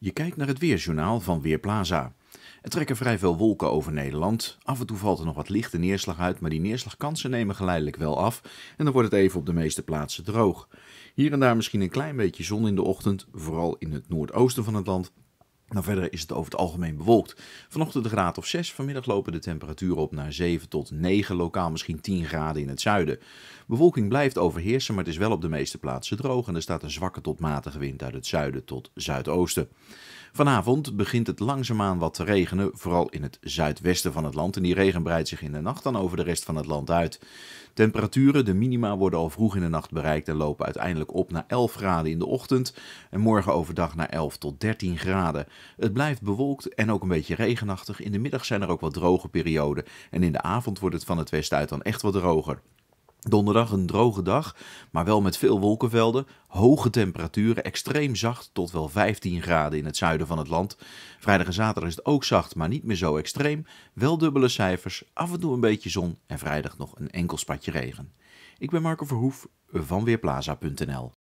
Je kijkt naar het weerjournaal van Weerplaza. Er trekken vrij veel wolken over Nederland. Af en toe valt er nog wat lichte neerslag uit, maar die neerslagkansen nemen geleidelijk wel af en dan wordt het even op de meeste plaatsen droog. Hier en daar misschien een klein beetje zon in de ochtend, vooral in het noordoosten van het land, nou, verder is het over het algemeen bewolkt. Vanochtend de graad of 6, vanmiddag lopen de temperaturen op naar 7 tot 9, lokaal misschien 10 graden in het zuiden. Bewolking blijft overheersen, maar het is wel op de meeste plaatsen droog en er staat een zwakke tot matige wind uit het zuiden tot zuidoosten. Vanavond begint het langzaamaan wat te regenen, vooral in het zuidwesten van het land. En die regen breidt zich in de nacht dan over de rest van het land uit. Temperaturen, de minima, worden al vroeg in de nacht bereikt en lopen uiteindelijk op naar 11 graden in de ochtend. En morgen overdag naar 11 tot 13 graden. Het blijft bewolkt en ook een beetje regenachtig. In de middag zijn er ook wat droge perioden. En in de avond wordt het van het westen uit dan echt wat droger. Donderdag een droge dag, maar wel met veel wolkenvelden, hoge temperaturen, extreem zacht tot wel 15 graden in het zuiden van het land. Vrijdag en zaterdag is het ook zacht, maar niet meer zo extreem. Wel dubbele cijfers, af en toe een beetje zon en vrijdag nog een enkel spatje regen. Ik ben Marco Verhoef van Weerplaza.nl.